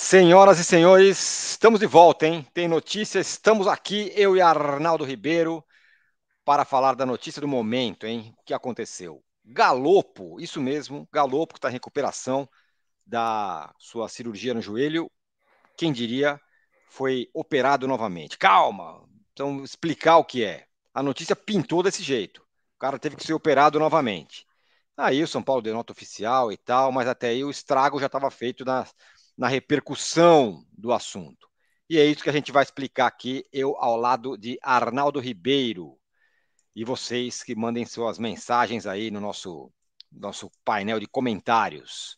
Senhoras e senhores, estamos de volta, hein? Tem notícia, estamos aqui, eu e Arnaldo Ribeiro, para falar da notícia do momento, hein? O que aconteceu? Galopo, isso mesmo, Galopo que está em recuperação da sua cirurgia no joelho. Quem diria, foi operado novamente. Calma, então explicar o que é. A notícia pintou desse jeito. O cara teve que ser operado novamente. Aí o São Paulo deu nota oficial e tal, mas até aí o estrago já estava feito nas na repercussão do assunto. E é isso que a gente vai explicar aqui, eu ao lado de Arnaldo Ribeiro. E vocês que mandem suas mensagens aí no nosso, nosso painel de comentários.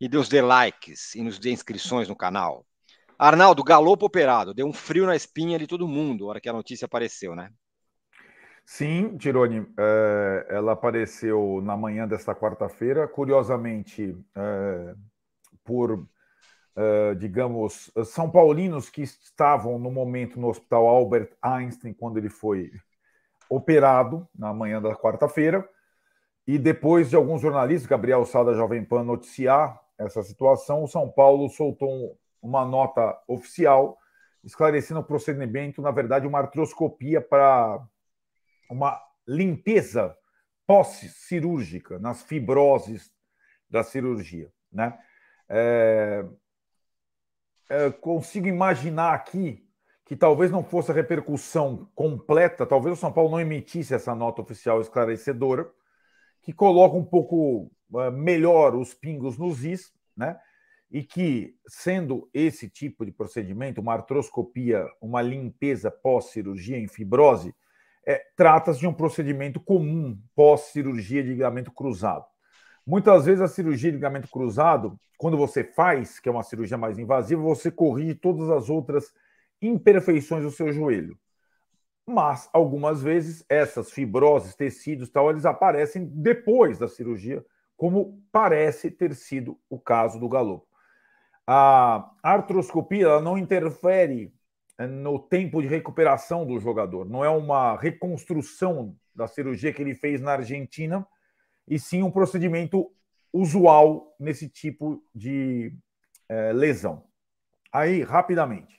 E dê os dê likes e nos dê inscrições no canal. Arnaldo, galopo operado, deu um frio na espinha de todo mundo na hora que a notícia apareceu, né? Sim, Tirone, é, ela apareceu na manhã desta quarta-feira, curiosamente, é, por digamos, são paulinos que estavam no momento no Hospital Albert Einstein, quando ele foi operado, na manhã da quarta-feira, e depois de alguns jornalistas, Gabriel Sada da Jovem Pan, noticiar essa situação, o São Paulo soltou uma nota oficial esclarecendo o procedimento, na verdade, uma artroscopia para uma limpeza pós-cirúrgica nas fibroses da cirurgia, né? É, é, consigo imaginar aqui que talvez não fosse a repercussão completa, talvez o São Paulo não emitisse essa nota oficial esclarecedora, que coloca um pouco é, melhor os pingos nos is, né? E que, sendo esse tipo de procedimento, uma artroscopia, uma limpeza pós-cirurgia em fibrose, é, trata-se de um procedimento comum pós-cirurgia de ligamento cruzado. Muitas vezes a cirurgia de ligamento cruzado, quando você faz, que é uma cirurgia mais invasiva, você corrige todas as outras imperfeições do seu joelho. Mas algumas vezes essas fibroses, tecidos, tal, eles aparecem depois da cirurgia, como parece ter sido o caso do galopo. A artroscopia ela não interfere eh, no tempo de recuperação do jogador. Não é uma reconstrução da cirurgia que ele fez na Argentina e sim um procedimento usual nesse tipo de é, lesão. Aí, rapidamente.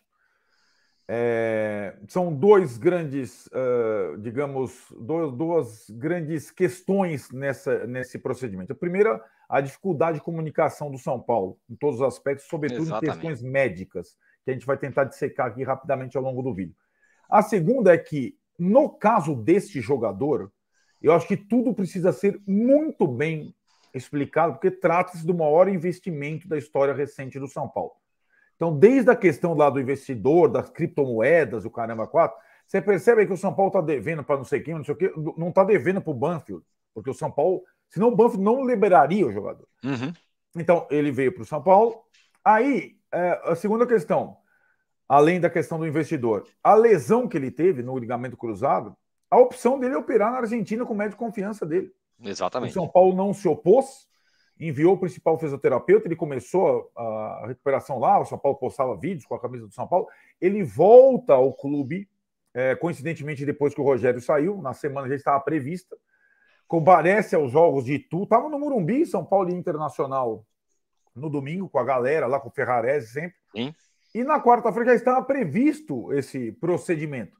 É, são dois grandes, uh, digamos, dois, duas grandes questões nessa, nesse procedimento. A primeira, a dificuldade de comunicação do São Paulo, em todos os aspectos, sobretudo Exatamente. em questões médicas, que a gente vai tentar dissecar aqui rapidamente ao longo do vídeo. A segunda é que, no caso deste jogador, eu acho que tudo precisa ser muito bem explicado, porque trata-se do maior investimento da história recente do São Paulo. Então, desde a questão lá do investidor, das criptomoedas, o caramba 4, você percebe que o São Paulo está devendo para não sei quem, não sei o quê, não está devendo para o Banfield, porque o São Paulo, senão o Banfield não liberaria o jogador. Uhum. Então, ele veio para o São Paulo. Aí, é, a segunda questão, além da questão do investidor, a lesão que ele teve no ligamento cruzado, a opção dele é operar na Argentina com o médico de confiança dele. Exatamente. O São Paulo não se opôs, enviou o principal fisioterapeuta, ele começou a, a recuperação lá, o São Paulo postava vídeos com a camisa do São Paulo. Ele volta ao clube, é, coincidentemente depois que o Rogério saiu, na semana já estava prevista, comparece aos jogos de Itu, estava no Murumbi, São Paulo Internacional, no domingo, com a galera lá, com o Ferrarese sempre. Sim. E na quarta-feira já estava previsto esse procedimento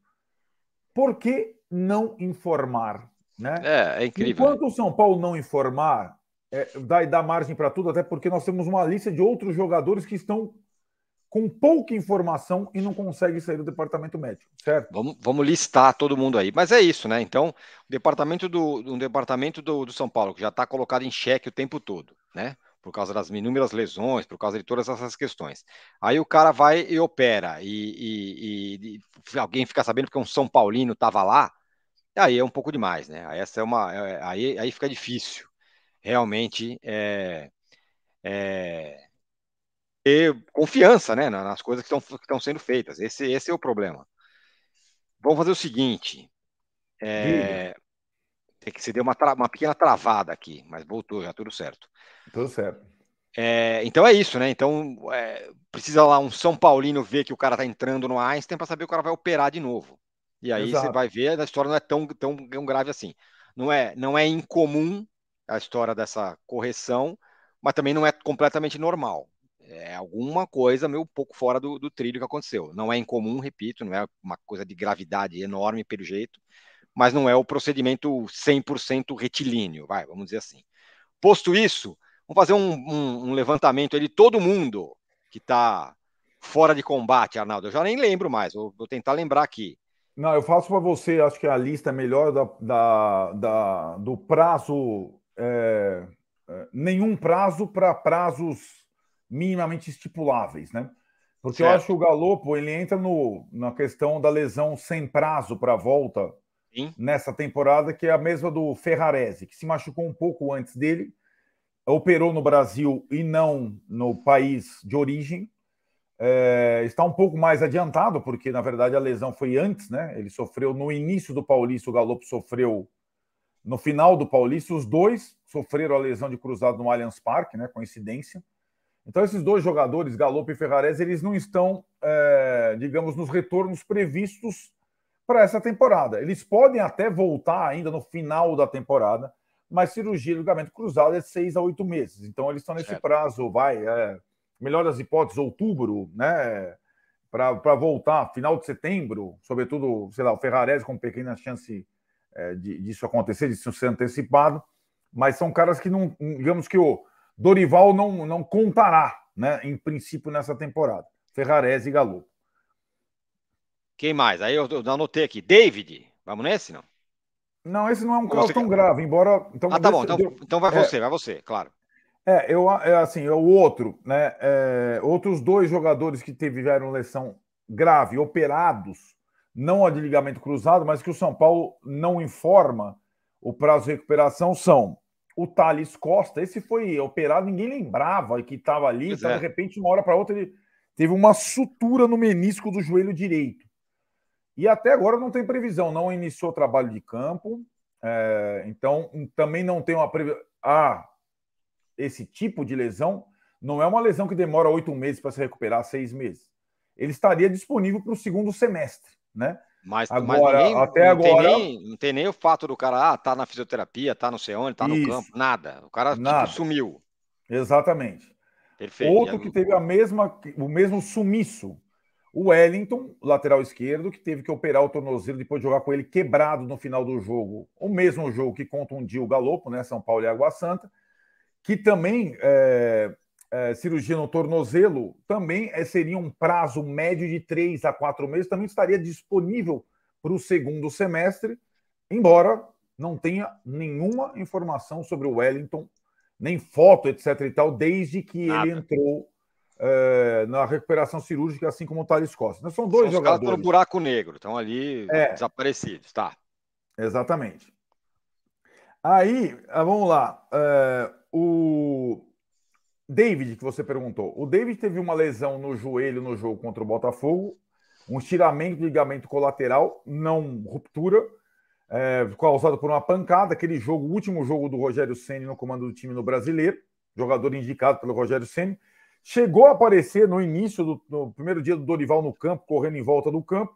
por que não informar? Né? É, é incrível. Enquanto o São Paulo não informar, é, dá, dá margem para tudo, até porque nós temos uma lista de outros jogadores que estão com pouca informação e não consegue sair do departamento médico, certo? Vamos, vamos listar todo mundo aí. Mas é isso, né? Então, o departamento do, um departamento do, do São Paulo, que já está colocado em xeque o tempo todo, né? por causa das inúmeras lesões, por causa de todas essas questões. Aí o cara vai e opera, e, e, e alguém fica sabendo que um São Paulino estava lá, aí é um pouco demais, né? Aí essa é uma, é, aí, aí fica difícil, realmente, é, é, ter confiança, né, nas coisas que estão sendo feitas. Esse, esse é o problema. Vamos fazer o seguinte. É, é que se deu uma, uma pequena travada aqui, mas voltou já, tudo certo. Tudo certo. É, então é isso, né? Então é, precisa lá um São Paulino ver que o cara tá entrando no Einstein para saber que o cara vai operar de novo. E aí Exato. você vai ver, a história não é tão, tão, grave assim. Não é, não é incomum a história dessa correção, mas também não é completamente normal. É alguma coisa meio um pouco fora do, do trilho que aconteceu. Não é incomum, repito, não é uma coisa de gravidade enorme pelo jeito, mas não é o procedimento 100% retilíneo, vai, vamos dizer assim. Posto isso, vamos fazer um, um, um levantamento de todo mundo que está fora de combate, Arnaldo. Eu já nem lembro mais, vou, vou tentar lembrar aqui. Não, eu faço para você, acho que é a lista melhor da, da, da do prazo, é, é nenhum prazo para prazos minimamente estipuláveis, né? Porque certo. eu acho que o Galopo ele entra no, na questão da lesão sem prazo para volta Sim. nessa temporada, que é a mesma do Ferrarese, que se machucou um pouco antes dele, operou no Brasil e não no país de origem. É, está um pouco mais adiantado, porque na verdade a lesão foi antes, né? Ele sofreu no início do Paulista, o Galopo sofreu no final do Paulista, os dois sofreram a lesão de cruzado no Allianz Parque, né? Coincidência. Então, esses dois jogadores, Galopo e Ferrarese, eles não estão, é, digamos, nos retornos previstos para essa temporada. Eles podem até voltar ainda no final da temporada, mas cirurgia e ligamento cruzado é de seis a oito meses. Então eles estão nesse certo. prazo, vai, é, melhor das hipóteses, outubro, né? Para voltar, final de setembro, sobretudo, sei lá, o Ferrarese com pequena chance é, de, disso acontecer, de ser antecipado, mas são caras que não, digamos que o Dorival não, não contará, né, em princípio, nessa temporada. Ferrarese e Galo. Quem mais? Aí eu, eu anotei aqui. David. Vamos nesse, não? Não, esse não é um caso você... tão grave, embora. Então, ah, tá bom. Então, deu... então vai é. você, é... vai você, claro. É, eu é assim, é o outro, né? É, outros dois jogadores que tiveram lesão grave, operados, não a de ligamento cruzado, mas que o São Paulo não informa o prazo de recuperação são o Thales Costa. Esse foi operado, ninguém lembrava que estava ali, então, é. de repente, uma hora para outra, ele teve uma sutura no menisco do joelho direito. E até agora não tem previsão, não iniciou trabalho de campo, é, então também não tem uma previsão. Ah, esse tipo de lesão não é uma lesão que demora oito meses para se recuperar, seis meses. Ele estaria disponível para o segundo semestre, né? Mas, agora, mas ninguém, até não agora. Tem nem, não tem nem o fato do cara, ah, tá na fisioterapia, tá não sei onde, tá no campo, nada. O cara tipo, nada. Tipo, sumiu. Exatamente. Perfeito. Outro que teve a mesma, o mesmo sumiço o Wellington, lateral esquerdo, que teve que operar o tornozelo depois de jogar com ele quebrado no final do jogo, o mesmo jogo que contundiu o Galopo, né? São Paulo e Água Santa, que também é, é, cirurgia no tornozelo, também é, seria um prazo médio de três a quatro meses, também estaria disponível para o segundo semestre, embora não tenha nenhuma informação sobre o Wellington, nem foto, etc. e tal, desde que Nada. ele entrou é, na recuperação cirúrgica, assim como o Thales Costa. São dois São jogadores. Estão no buraco negro, estão ali é. desaparecidos, tá? Exatamente. Aí, ah, vamos lá. É, o David, que você perguntou. O David teve uma lesão no joelho no jogo contra o Botafogo, um estiramento de ligamento colateral, não ruptura, é, causado por uma pancada. Aquele jogo, o último jogo do Rogério Ceni no comando do time no Brasileiro, jogador indicado pelo Rogério Ceni Chegou a aparecer no início do no primeiro dia do Dorival no campo, correndo em volta do campo,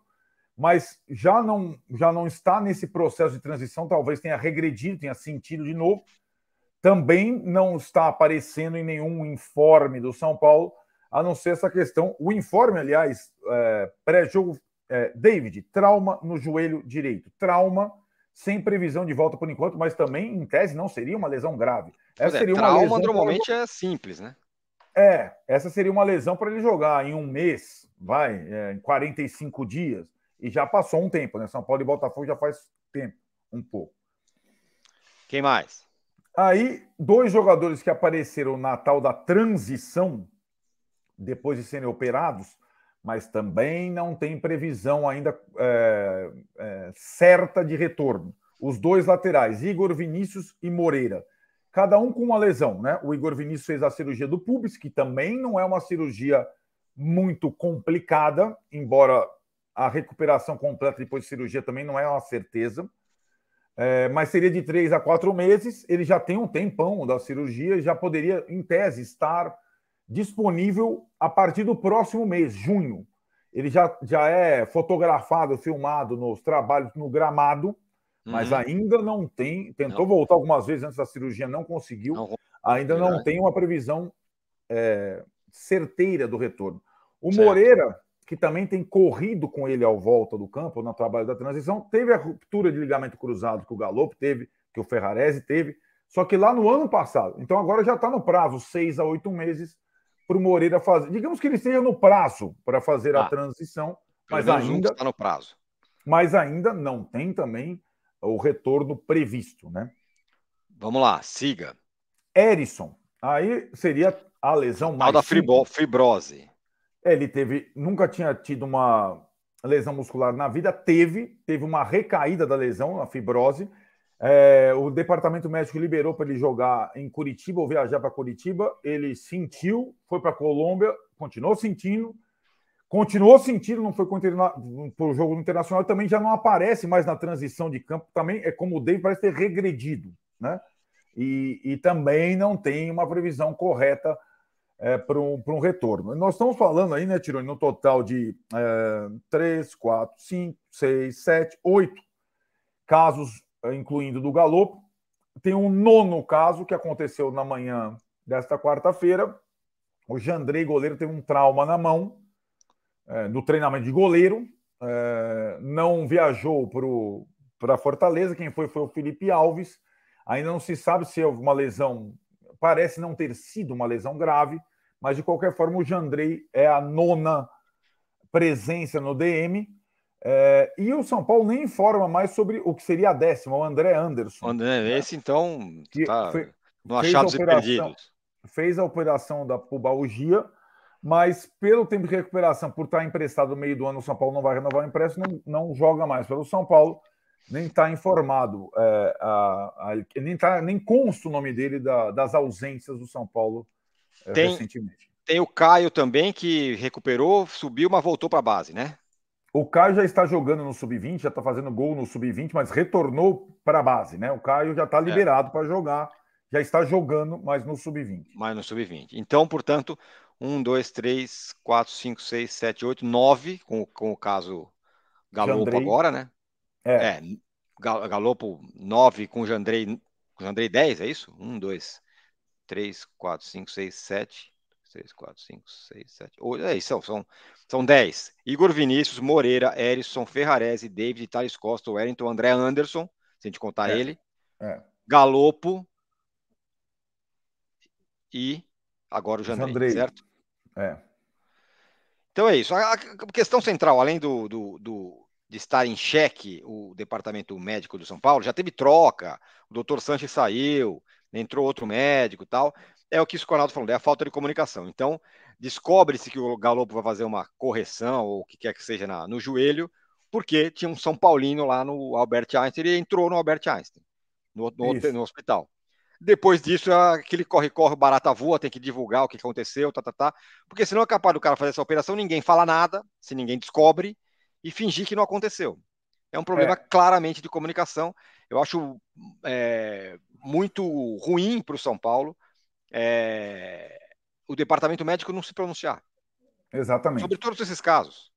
mas já não, já não está nesse processo de transição, talvez tenha regredido, tenha sentido de novo. Também não está aparecendo em nenhum informe do São Paulo, a não ser essa questão. O informe, aliás, é, pré-jogo, é, David, trauma no joelho direito. Trauma sem previsão de volta por enquanto, mas também, em tese, não seria uma lesão grave. Essa é, seria trauma, uma lesão normalmente, é simples, né? É, essa seria uma lesão para ele jogar em um mês, vai, é, em 45 dias. E já passou um tempo, né? São Paulo e Botafogo já faz tempo, um pouco. Quem mais? Aí, dois jogadores que apareceram na tal da transição, depois de serem operados, mas também não tem previsão ainda é, é, certa de retorno. Os dois laterais, Igor Vinícius e Moreira cada um com uma lesão, né? O Igor Vinícius fez a cirurgia do pubis, que também não é uma cirurgia muito complicada, embora a recuperação completa depois de cirurgia também não é uma certeza. É, mas seria de três a quatro meses. Ele já tem um tempão da cirurgia, já poderia, em tese, estar disponível a partir do próximo mês, junho. Ele já, já é fotografado, filmado nos trabalhos no gramado mas uhum. ainda não tem. Tentou não. voltar algumas vezes antes da cirurgia, não conseguiu. Não. Ainda não Verdade. tem uma previsão é, certeira do retorno. O certo. Moreira, que também tem corrido com ele ao volta do campo, no trabalho da transição, teve a ruptura de ligamento cruzado que o Galo teve, que o Ferrarese teve, só que lá no ano passado. Então agora já está no prazo, seis a oito meses, para o Moreira fazer. Digamos que ele esteja no prazo para fazer ah, a tá. transição, mas ainda. Está no prazo. Mas ainda não tem também o retorno previsto, né? Vamos lá, siga. Erison, aí seria a lesão mais. da fibrose. Ele teve, nunca tinha tido uma lesão muscular na vida, teve, teve uma recaída da lesão, a fibrose. É, o departamento médico liberou para ele jogar em Curitiba ou viajar para Curitiba. Ele sentiu, foi para Colômbia, continuou sentindo, continuou sentindo, não foi para o jogo internacional, também já não aparece mais na transição de campo, também é como o David parece ter regredido, né? E, e também não tem uma previsão correta é, para um, um retorno. Nós estamos falando aí, né, Tironi, no total de é, 3, 4, 5, 6, 7, 8 casos, é, incluindo do Galopo. Tem um nono caso que aconteceu na manhã desta quarta-feira. O Jandrei, goleiro, teve um trauma na mão, é, no treinamento de goleiro, é, não viajou para Fortaleza. Quem foi foi o Felipe Alves. Ainda não se sabe se houve uma lesão, parece não ter sido uma lesão grave, mas de qualquer forma o Jandrei é a nona presença no DM. É, e o São Paulo nem informa mais sobre o que seria a décima, o André Anderson. André, né? esse então tá fe, no achados e perdidos. Fez a operação da pubalgia mas pelo tempo de recuperação, por estar emprestado no meio do ano, o São Paulo não vai renovar o empréstimo, não, não joga mais pelo São Paulo, nem está informado, é, a, a, nem, tá, nem consta o nome dele da, das ausências do São Paulo é, tem, recentemente. Tem o Caio também, que recuperou, subiu, mas voltou para a base, né? O Caio já está jogando no Sub-20, já está fazendo gol no Sub-20, mas retornou para a base, né? O Caio já está é. liberado é. para jogar, já está jogando, mas no Sub-20. Mas no Sub-20. Então, portanto, 1, 2, 3, 4, 5, 6, 7, 8, 9, com, com o caso Galopo agora, né? É. é. Galopo 9 com Jandrei, Jandrei 10, é isso? 1, 2, 3, 4, 5, 6, 7, 3, 4, 5, 6, 7, 8. É, são, são, são 10. Igor Vinícius, Moreira, Erisson, Ferrarese, David, Thales Costa, Wellington, André Anderson, se a gente contar é. ele. É. Galopo e Agora o Jandrei, Jandrei. certo? É. Então é isso. A questão central, além do, do, do, de estar em xeque o departamento médico do São Paulo, já teve troca, o doutor Sanches saiu, entrou outro médico e tal. É o que o Conaldo falou, é a falta de comunicação. Então, descobre-se que o Galopo vai fazer uma correção, ou o que quer que seja, na, no joelho, porque tinha um São Paulino lá no Albert Einstein e entrou no Albert Einstein, no, no, no hospital. Depois disso, aquele corre-corre, barata voa, tem que divulgar o que aconteceu, tá, tá, tá. Porque senão é capaz do cara fazer essa operação, ninguém fala nada, se ninguém descobre, e fingir que não aconteceu. É um problema é. claramente de comunicação. Eu acho é, muito ruim para o São Paulo é, o departamento médico não se pronunciar. Exatamente. Sobre todos esses casos.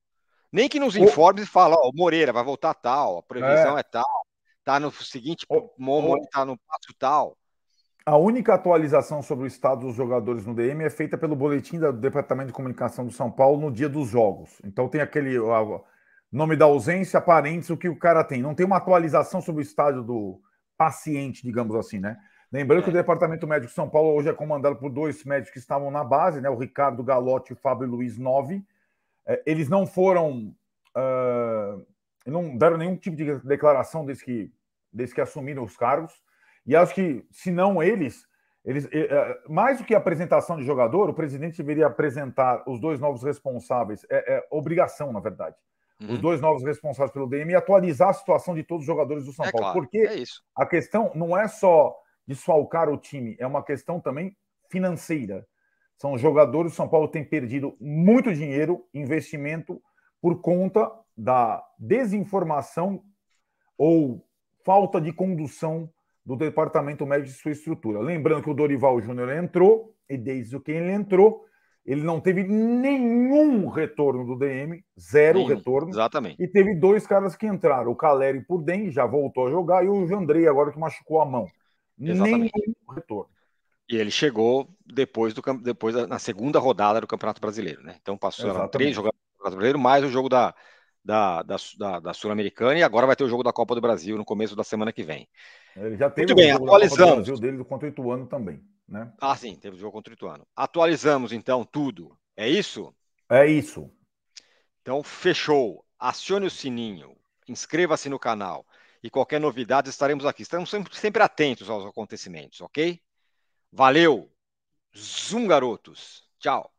Nem que nos informe e fala, ó, Moreira vai voltar tal, a previsão é, é tal, tá no seguinte, o, Momo está no passo tal. A única atualização sobre o estado dos jogadores no DM é feita pelo boletim do Departamento de Comunicação do São Paulo no dia dos jogos. Então tem aquele nome da ausência, parênteses, o que o cara tem. Não tem uma atualização sobre o estádio do paciente, digamos assim, né? Lembrando é. que o é. Departamento Médico de São Paulo hoje é comandado por dois médicos que estavam na base, né? O Ricardo Galotti e o Fábio Luiz Nove. É, eles não foram. Uh, não deram nenhum tipo de declaração desde que, desde que assumiram os cargos. E acho que, se não eles, eles eh, eh, mais do que a apresentação de jogador, o presidente deveria apresentar os dois novos responsáveis. É, é obrigação, na verdade. Uhum. Os dois novos responsáveis pelo DM e atualizar a situação de todos os jogadores do São é Paulo. Claro, Porque é a questão não é só desfalcar o time, é uma questão também financeira. São jogadores, o São Paulo tem perdido muito dinheiro, investimento, por conta da desinformação ou falta de condução do departamento médico de sua estrutura. Lembrando que o Dorival Júnior entrou, e desde que ele entrou, ele não teve nenhum retorno do DM, zero retorno. Exatamente. E teve dois caras que entraram, o Caleri por dentro, já voltou a jogar, e o Jandrei agora que machucou a mão. Exatamente. Nenhum retorno. E ele chegou depois, do, depois da, na segunda rodada do Campeonato Brasileiro, né? Então passou três jogadores do Campeonato Brasileiro, mais o jogo da, da, da, da Sul-Americana e agora vai ter o jogo da Copa do Brasil no começo da semana que vem. Ele já teve Muito o jogo atualizamos. da Copa do Brasil dele contra o Ituano também, né? Ah, sim, teve o jogo contra o Ituano. Atualizamos então tudo. É isso? É isso. Então fechou. Acione o sininho, inscreva-se no canal e qualquer novidade estaremos aqui. Estamos sempre, sempre atentos aos acontecimentos, ok? Valeu. Zoom, garotos. Tchau.